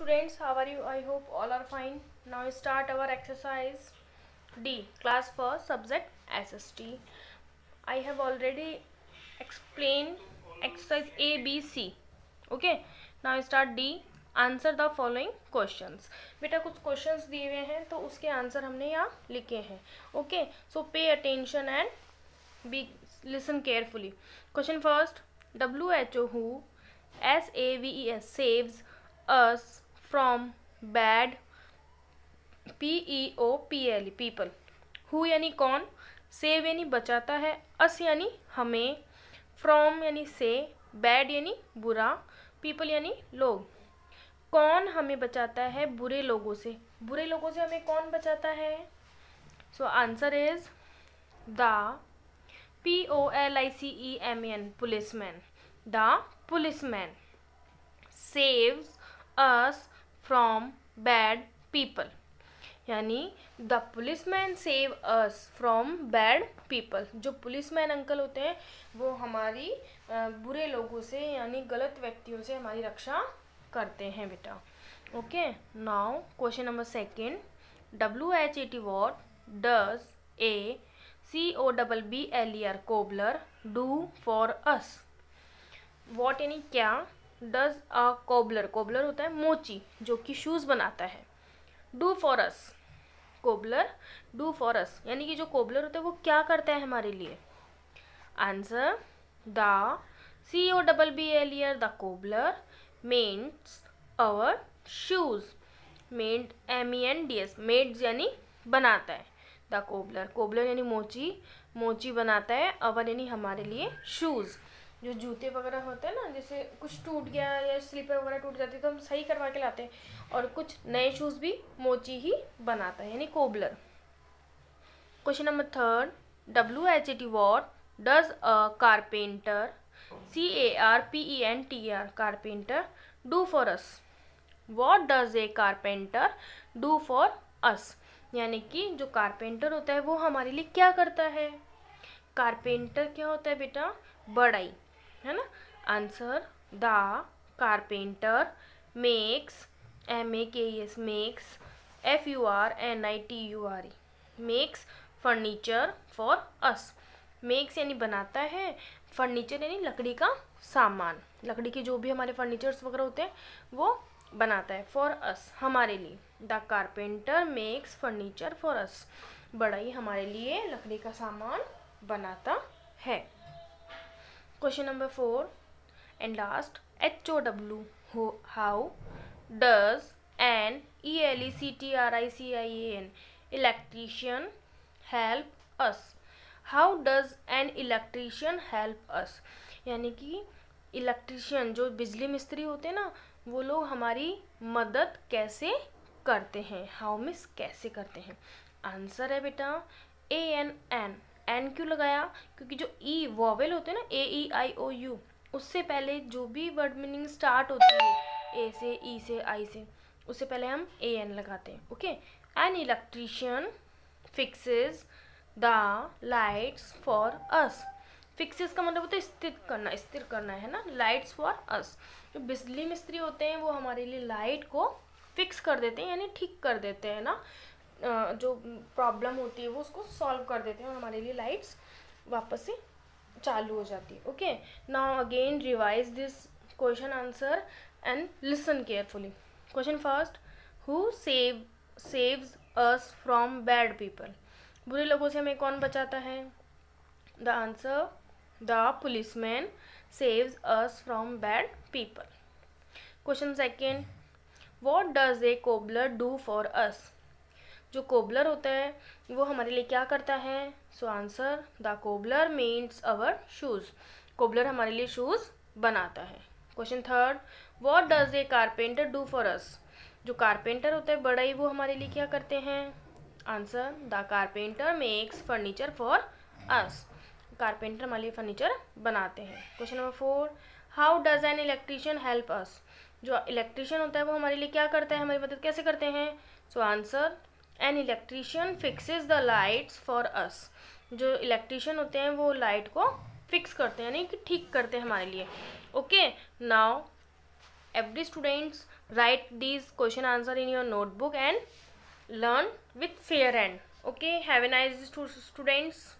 students how are you i hope all are fine now start our exercise d class for subject sst i have already explained exercise a b c okay now start d answer the following questions बेटा कुछ questions दिए हुए हैं तो उसके answer हमने यहाँ लिखे हैं okay so pay attention and be listen carefully question first W H O who S A V E S saves us from bad P E O P L people who यानी कौन save यानी बचाता है अस यानी हमें from यानी से bad यानी बुरा पीपल यानी लोग कौन हमें बचाता है बुरे लोगों से बुरे लोगों से हमें कौन बचाता है so answer is the P O L I C E M N policeman the policeman saves us from bad people यानी the policeman save us from bad people जो पुलिस मैन अंकल होते हैं वो हमारी बुरे लोगों से यानी गलत व्यक्तियों से हमारी रक्षा करते हैं बेटा okay now question number second W H A T what does a C O double B L E R cobbler do for us what यानी क्या डज अ कोबलर कोबलर होता है मोची जो कि शूज़ बनाता है do for us cobbler do for us यानी कि जो कोबलर होता है वो क्या करता है हमारे लिए answer the C O double B L E R the cobbler mends our shoes mends M E N D S mends यानी बनाता है द कोबलर कोबलर यानी मोची मोची बनाता है अवर यानी हमारे लिए शूज़ जो जूते वगैरह होते हैं ना जैसे कुछ टूट गया या स्लीपर वगैरह टूट जाती है तो हम सही करवा के लाते हैं और कुछ नए शूज़ भी मोची ही बनाता है यानी cobbler question number third W H A T what does a carpenter C A R P E N T R carpenter do for us what does a carpenter do for us यानी कि जो carpenter होता है वो हमारे लिए क्या करता है कारपेंटर क्या होता है बेटा बड़ाई है ना answer the carpenter makes M A K S makes F U R N I T U R E makes furniture for us makes यानी बनाता है फर्नीचर यानी लकड़ी का सामान लकड़ी के जो भी हमारे फर्नीचर्स वगैरह होते हैं वो बनाता है फॉर अस हमारे लिए the carpenter makes furniture for us बड़ा ही हमारे लिए लकड़ी का सामान बनाता है question number four and last H O W how how does an E L E C T R I C I N electrician help us how does an electrician help us यानी कि electrician जो बिजली मिस्त्री होते हैं ना वो लोग हमारी मदद कैसे करते हैं हाउ मिस कैसे करते हैं आंसर है बेटा ए एन एन एन क्यों लगाया क्योंकि जो ई e, वॉवेल होते हैं ना ए ई आई ओ यू उससे पहले जो भी वर्ड मीनिंग स्टार्ट होती है ए से ई e से आई से उससे पहले हम ए एन लगाते हैं okay an electrician fixes the lights for us fixes का मतलब होता है स्थिर करना स्थिर करना है ना लाइट्स फॉर अस जो बिजली मिस्त्री होते हैं वो हमारे लिए लाइट को फिक्स कर देते हैं यानी ठीक कर देते हैं ना जो प्रॉब्लम होती है वो उसको सॉल्व कर देते हैं और हमारे लिए लाइट्स वापस से चालू हो जाती है okay now again revise this question answer and listen carefully question first who save saves us from bad people बुरे लोगों से हमें कौन बचाता है the answer the policeman saves us from bad people question second what does a cobbler do for us जो cobbler होता है वो हमारे लिए क्या करता है so answer the cobbler means our shoes cobbler हमारे लिए शूज़ बनाता है question third what does a carpenter do for us जो कारपेंटर होता है बड़ा ही वो हमारे लिए क्या करते हैं answer the carpenter makes furniture for us carpenter हमारे लिए फर्नीचर बनाते हैं question number four how does an electrician help us जो इलेक्ट्रिशियन होता है वो हमारे लिए क्या करता है हमारी मदद कैसे करते हैं so answer an electrician fixes the lights for us जो इलेक्ट्रिशियन होते हैं वो लाइट को फिक्स करते हैं यानी कि ठीक करते हैं हमारे लिए okay now every students write these question answer in your notebook and learn with fair and okay have nice students